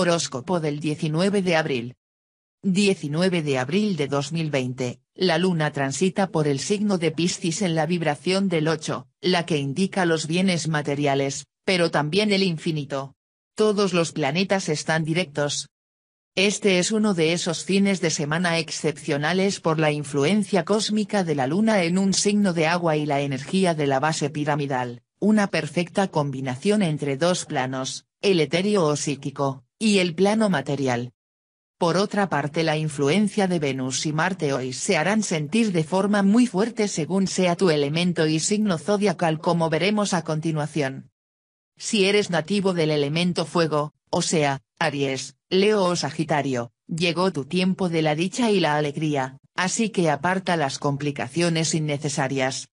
Horóscopo del 19 de abril. 19 de abril de 2020, la luna transita por el signo de Piscis en la vibración del 8, la que indica los bienes materiales, pero también el infinito. Todos los planetas están directos. Este es uno de esos fines de semana excepcionales por la influencia cósmica de la luna en un signo de agua y la energía de la base piramidal, una perfecta combinación entre dos planos, el etéreo o psíquico y el plano material. Por otra parte la influencia de Venus y Marte hoy se harán sentir de forma muy fuerte según sea tu elemento y signo zodiacal como veremos a continuación. Si eres nativo del elemento fuego, o sea, Aries, Leo o Sagitario, llegó tu tiempo de la dicha y la alegría, así que aparta las complicaciones innecesarias,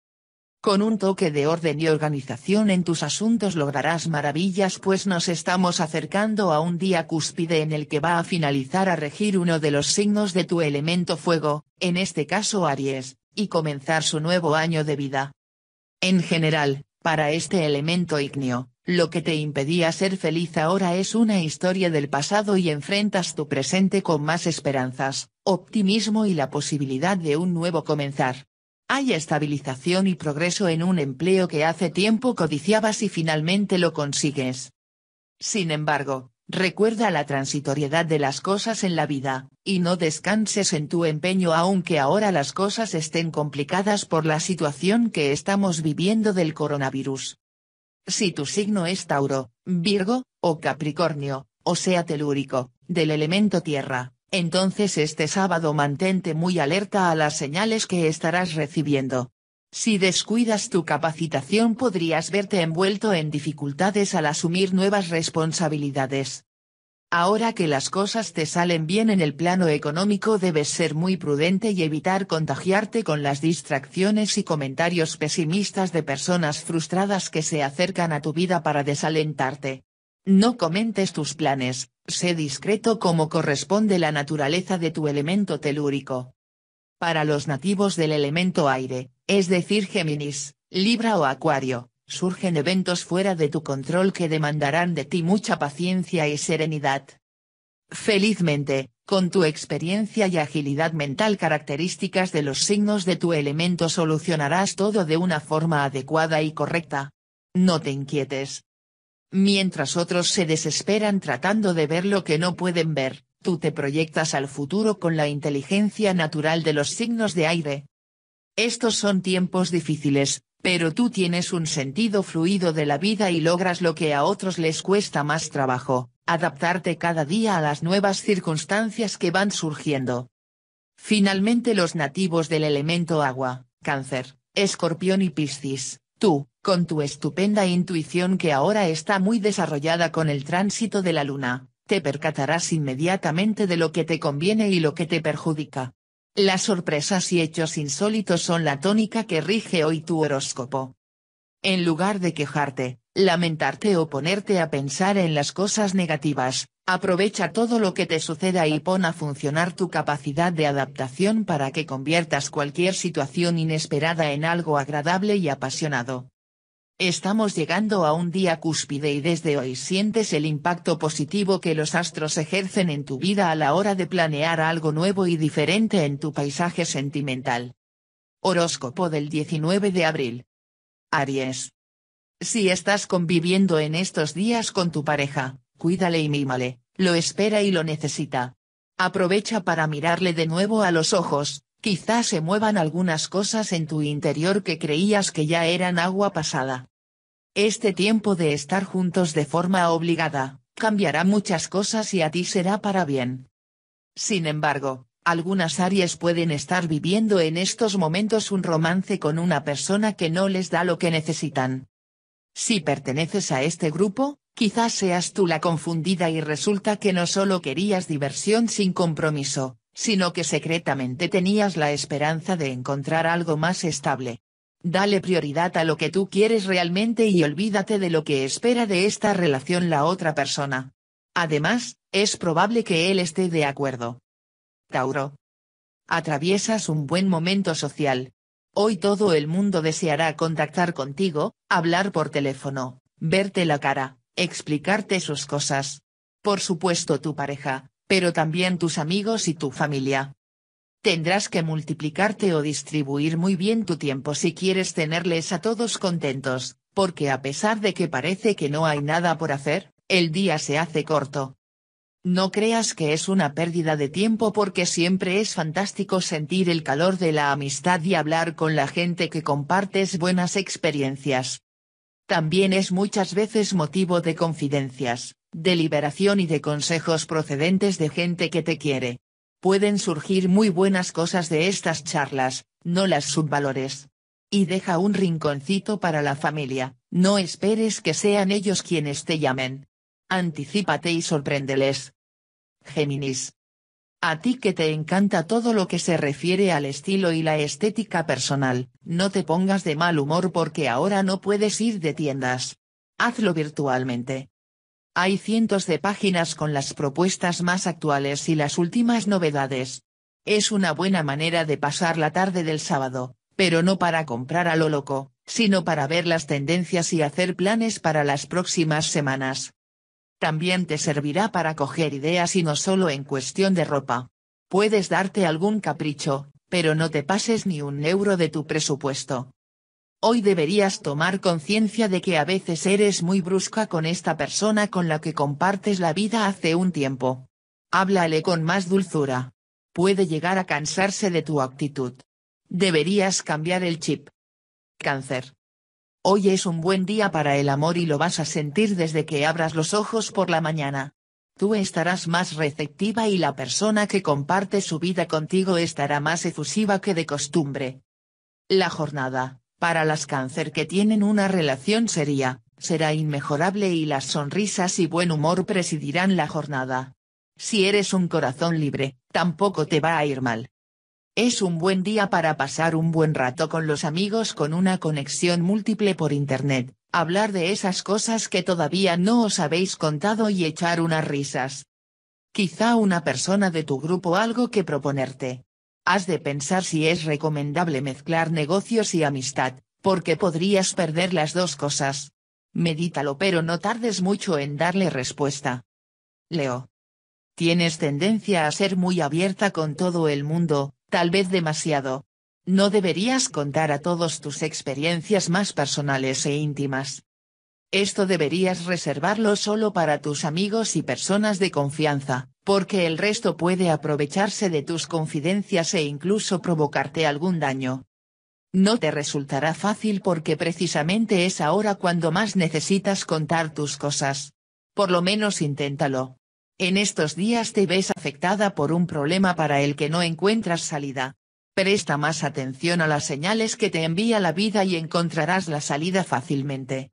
con un toque de orden y organización en tus asuntos lograrás maravillas pues nos estamos acercando a un día cúspide en el que va a finalizar a regir uno de los signos de tu elemento fuego, en este caso Aries, y comenzar su nuevo año de vida. En general, para este elemento ignio, lo que te impedía ser feliz ahora es una historia del pasado y enfrentas tu presente con más esperanzas, optimismo y la posibilidad de un nuevo comenzar. Hay estabilización y progreso en un empleo que hace tiempo codiciabas y finalmente lo consigues. Sin embargo, recuerda la transitoriedad de las cosas en la vida, y no descanses en tu empeño aunque ahora las cosas estén complicadas por la situación que estamos viviendo del coronavirus. Si tu signo es Tauro, Virgo, o Capricornio, o sea telúrico, del elemento tierra, entonces este sábado mantente muy alerta a las señales que estarás recibiendo. Si descuidas tu capacitación podrías verte envuelto en dificultades al asumir nuevas responsabilidades. Ahora que las cosas te salen bien en el plano económico debes ser muy prudente y evitar contagiarte con las distracciones y comentarios pesimistas de personas frustradas que se acercan a tu vida para desalentarte. No comentes tus planes, sé discreto como corresponde la naturaleza de tu elemento telúrico. Para los nativos del elemento aire, es decir Géminis, Libra o Acuario, surgen eventos fuera de tu control que demandarán de ti mucha paciencia y serenidad. Felizmente, con tu experiencia y agilidad mental características de los signos de tu elemento solucionarás todo de una forma adecuada y correcta. No te inquietes, Mientras otros se desesperan tratando de ver lo que no pueden ver, tú te proyectas al futuro con la inteligencia natural de los signos de aire. Estos son tiempos difíciles, pero tú tienes un sentido fluido de la vida y logras lo que a otros les cuesta más trabajo, adaptarte cada día a las nuevas circunstancias que van surgiendo. Finalmente los nativos del elemento agua, cáncer, escorpión y piscis, tú, con tu estupenda intuición que ahora está muy desarrollada con el tránsito de la luna, te percatarás inmediatamente de lo que te conviene y lo que te perjudica. Las sorpresas y hechos insólitos son la tónica que rige hoy tu horóscopo. En lugar de quejarte, lamentarte o ponerte a pensar en las cosas negativas, aprovecha todo lo que te suceda y pon a funcionar tu capacidad de adaptación para que conviertas cualquier situación inesperada en algo agradable y apasionado. Estamos llegando a un día cúspide y desde hoy sientes el impacto positivo que los astros ejercen en tu vida a la hora de planear algo nuevo y diferente en tu paisaje sentimental. Horóscopo del 19 de abril. Aries. Si estás conviviendo en estos días con tu pareja, cuídale y mímale, lo espera y lo necesita. Aprovecha para mirarle de nuevo a los ojos, Quizás se muevan algunas cosas en tu interior que creías que ya eran agua pasada. Este tiempo de estar juntos de forma obligada, cambiará muchas cosas y a ti será para bien. Sin embargo, algunas Aries pueden estar viviendo en estos momentos un romance con una persona que no les da lo que necesitan. Si perteneces a este grupo, quizás seas tú la confundida y resulta que no solo querías diversión sin compromiso, sino que secretamente tenías la esperanza de encontrar algo más estable. Dale prioridad a lo que tú quieres realmente y olvídate de lo que espera de esta relación la otra persona. Además, es probable que él esté de acuerdo. Tauro. Atraviesas un buen momento social. Hoy todo el mundo deseará contactar contigo, hablar por teléfono, verte la cara, explicarte sus cosas. Por supuesto tu pareja, pero también tus amigos y tu familia. Tendrás que multiplicarte o distribuir muy bien tu tiempo si quieres tenerles a todos contentos, porque a pesar de que parece que no hay nada por hacer, el día se hace corto. No creas que es una pérdida de tiempo porque siempre es fantástico sentir el calor de la amistad y hablar con la gente que compartes buenas experiencias. También es muchas veces motivo de confidencias, deliberación y de consejos procedentes de gente que te quiere. Pueden surgir muy buenas cosas de estas charlas, no las subvalores. Y deja un rinconcito para la familia, no esperes que sean ellos quienes te llamen. Anticípate y sorpréndeles. Géminis. A ti que te encanta todo lo que se refiere al estilo y la estética personal, no te pongas de mal humor porque ahora no puedes ir de tiendas. Hazlo virtualmente. Hay cientos de páginas con las propuestas más actuales y las últimas novedades. Es una buena manera de pasar la tarde del sábado, pero no para comprar a lo loco, sino para ver las tendencias y hacer planes para las próximas semanas. También te servirá para coger ideas y no solo en cuestión de ropa. Puedes darte algún capricho, pero no te pases ni un euro de tu presupuesto, Hoy deberías tomar conciencia de que a veces eres muy brusca con esta persona con la que compartes la vida hace un tiempo. Háblale con más dulzura. Puede llegar a cansarse de tu actitud. Deberías cambiar el chip. Cáncer. Hoy es un buen día para el amor y lo vas a sentir desde que abras los ojos por la mañana. Tú estarás más receptiva y la persona que comparte su vida contigo estará más efusiva que de costumbre. La jornada. Para las cáncer que tienen una relación seria, será inmejorable y las sonrisas y buen humor presidirán la jornada. Si eres un corazón libre, tampoco te va a ir mal. Es un buen día para pasar un buen rato con los amigos con una conexión múltiple por Internet, hablar de esas cosas que todavía no os habéis contado y echar unas risas. Quizá una persona de tu grupo algo que proponerte, has de pensar si es recomendable mezclar negocios y amistad, porque podrías perder las dos cosas. Medítalo pero no tardes mucho en darle respuesta. Leo. Tienes tendencia a ser muy abierta con todo el mundo, tal vez demasiado. No deberías contar a todos tus experiencias más personales e íntimas. Esto deberías reservarlo solo para tus amigos y personas de confianza porque el resto puede aprovecharse de tus confidencias e incluso provocarte algún daño. No te resultará fácil porque precisamente es ahora cuando más necesitas contar tus cosas. Por lo menos inténtalo. En estos días te ves afectada por un problema para el que no encuentras salida. Presta más atención a las señales que te envía la vida y encontrarás la salida fácilmente.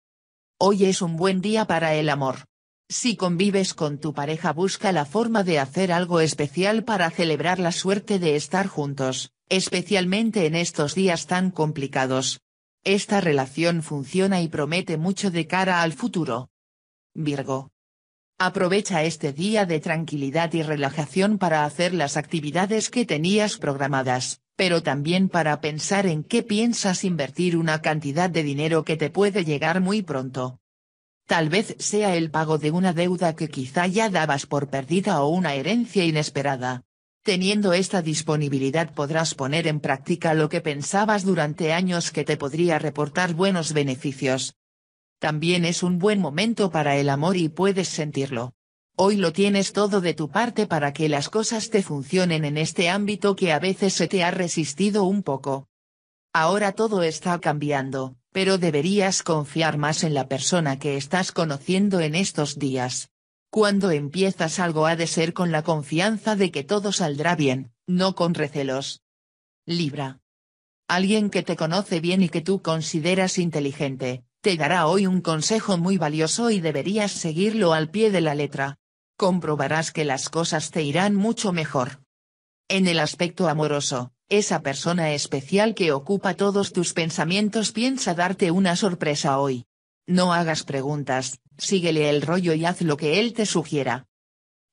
Hoy es un buen día para el amor. Si convives con tu pareja busca la forma de hacer algo especial para celebrar la suerte de estar juntos, especialmente en estos días tan complicados. Esta relación funciona y promete mucho de cara al futuro. Virgo. Aprovecha este día de tranquilidad y relajación para hacer las actividades que tenías programadas, pero también para pensar en qué piensas invertir una cantidad de dinero que te puede llegar muy pronto. Tal vez sea el pago de una deuda que quizá ya dabas por perdida o una herencia inesperada. Teniendo esta disponibilidad podrás poner en práctica lo que pensabas durante años que te podría reportar buenos beneficios. También es un buen momento para el amor y puedes sentirlo. Hoy lo tienes todo de tu parte para que las cosas te funcionen en este ámbito que a veces se te ha resistido un poco. Ahora todo está cambiando, pero deberías confiar más en la persona que estás conociendo en estos días. Cuando empiezas algo ha de ser con la confianza de que todo saldrá bien, no con recelos. Libra. Alguien que te conoce bien y que tú consideras inteligente, te dará hoy un consejo muy valioso y deberías seguirlo al pie de la letra. Comprobarás que las cosas te irán mucho mejor. En el aspecto amoroso, esa persona especial que ocupa todos tus pensamientos piensa darte una sorpresa hoy. No hagas preguntas, síguele el rollo y haz lo que él te sugiera.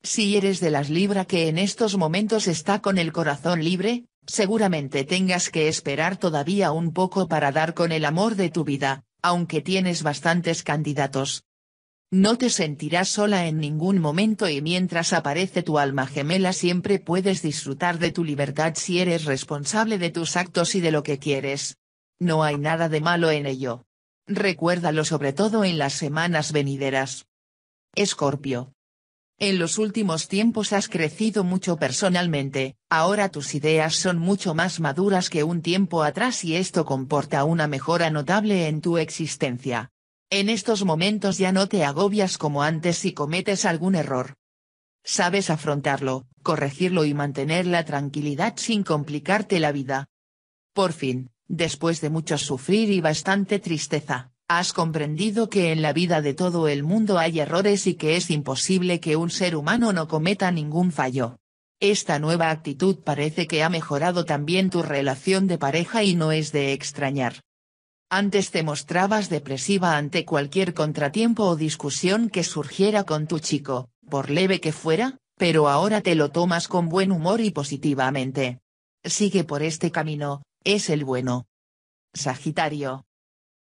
Si eres de las Libra que en estos momentos está con el corazón libre, seguramente tengas que esperar todavía un poco para dar con el amor de tu vida, aunque tienes bastantes candidatos. No te sentirás sola en ningún momento y mientras aparece tu alma gemela siempre puedes disfrutar de tu libertad si eres responsable de tus actos y de lo que quieres. No hay nada de malo en ello. Recuérdalo sobre todo en las semanas venideras. Escorpio. En los últimos tiempos has crecido mucho personalmente, ahora tus ideas son mucho más maduras que un tiempo atrás y esto comporta una mejora notable en tu existencia. En estos momentos ya no te agobias como antes si cometes algún error. Sabes afrontarlo, corregirlo y mantener la tranquilidad sin complicarte la vida. Por fin, después de mucho sufrir y bastante tristeza, has comprendido que en la vida de todo el mundo hay errores y que es imposible que un ser humano no cometa ningún fallo. Esta nueva actitud parece que ha mejorado también tu relación de pareja y no es de extrañar. Antes te mostrabas depresiva ante cualquier contratiempo o discusión que surgiera con tu chico, por leve que fuera, pero ahora te lo tomas con buen humor y positivamente. Sigue por este camino, es el bueno. Sagitario.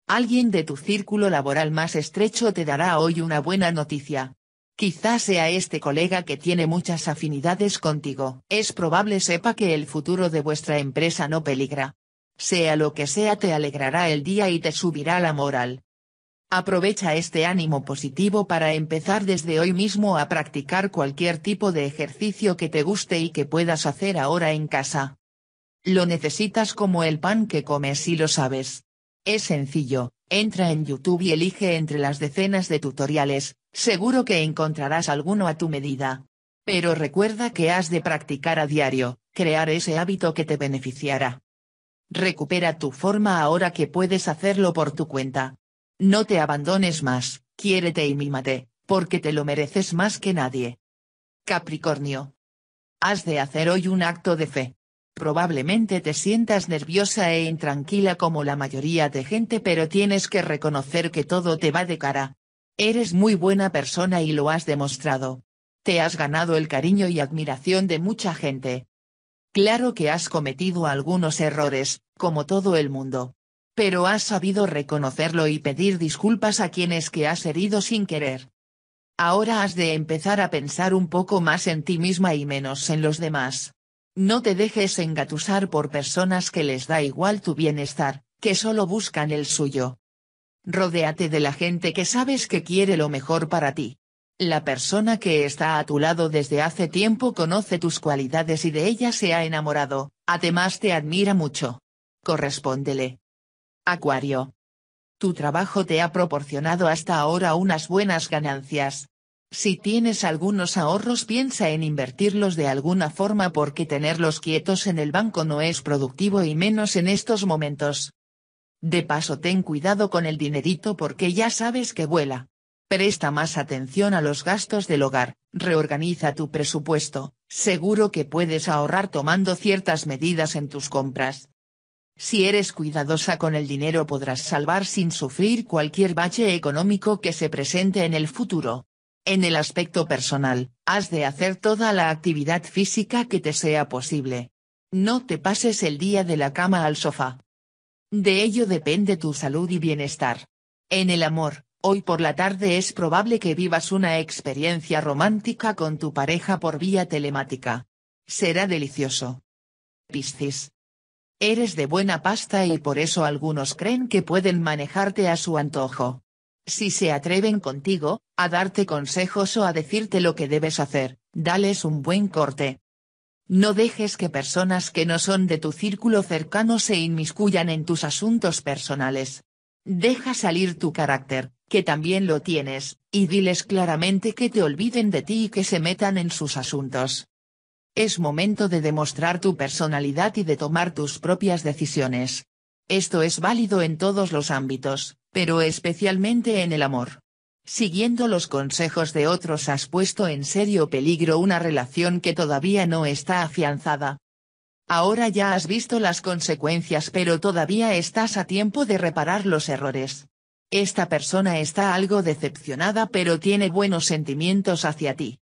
Alguien de tu círculo laboral más estrecho te dará hoy una buena noticia. Quizás sea este colega que tiene muchas afinidades contigo. Es probable sepa que el futuro de vuestra empresa no peligra, sea lo que sea te alegrará el día y te subirá la moral. Aprovecha este ánimo positivo para empezar desde hoy mismo a practicar cualquier tipo de ejercicio que te guste y que puedas hacer ahora en casa. Lo necesitas como el pan que comes y lo sabes. Es sencillo, entra en YouTube y elige entre las decenas de tutoriales, seguro que encontrarás alguno a tu medida. Pero recuerda que has de practicar a diario, crear ese hábito que te beneficiará. Recupera tu forma ahora que puedes hacerlo por tu cuenta. No te abandones más, quiérete y mímate, porque te lo mereces más que nadie. Capricornio. Has de hacer hoy un acto de fe. Probablemente te sientas nerviosa e intranquila como la mayoría de gente pero tienes que reconocer que todo te va de cara. Eres muy buena persona y lo has demostrado. Te has ganado el cariño y admiración de mucha gente. Claro que has cometido algunos errores, como todo el mundo. Pero has sabido reconocerlo y pedir disculpas a quienes que has herido sin querer. Ahora has de empezar a pensar un poco más en ti misma y menos en los demás. No te dejes engatusar por personas que les da igual tu bienestar, que solo buscan el suyo. Rodéate de la gente que sabes que quiere lo mejor para ti. La persona que está a tu lado desde hace tiempo conoce tus cualidades y de ella se ha enamorado, además te admira mucho. Correspóndele. Acuario. Tu trabajo te ha proporcionado hasta ahora unas buenas ganancias. Si tienes algunos ahorros piensa en invertirlos de alguna forma porque tenerlos quietos en el banco no es productivo y menos en estos momentos. De paso ten cuidado con el dinerito porque ya sabes que vuela. Presta más atención a los gastos del hogar, reorganiza tu presupuesto, seguro que puedes ahorrar tomando ciertas medidas en tus compras. Si eres cuidadosa con el dinero podrás salvar sin sufrir cualquier bache económico que se presente en el futuro. En el aspecto personal, has de hacer toda la actividad física que te sea posible. No te pases el día de la cama al sofá. De ello depende tu salud y bienestar. En el amor, Hoy por la tarde es probable que vivas una experiencia romántica con tu pareja por vía telemática. Será delicioso. Piscis. Eres de buena pasta y por eso algunos creen que pueden manejarte a su antojo. Si se atreven contigo, a darte consejos o a decirte lo que debes hacer, dales un buen corte. No dejes que personas que no son de tu círculo cercano se inmiscuyan en tus asuntos personales. Deja salir tu carácter, que también lo tienes, y diles claramente que te olviden de ti y que se metan en sus asuntos. Es momento de demostrar tu personalidad y de tomar tus propias decisiones. Esto es válido en todos los ámbitos, pero especialmente en el amor. Siguiendo los consejos de otros has puesto en serio peligro una relación que todavía no está afianzada, Ahora ya has visto las consecuencias pero todavía estás a tiempo de reparar los errores. Esta persona está algo decepcionada pero tiene buenos sentimientos hacia ti.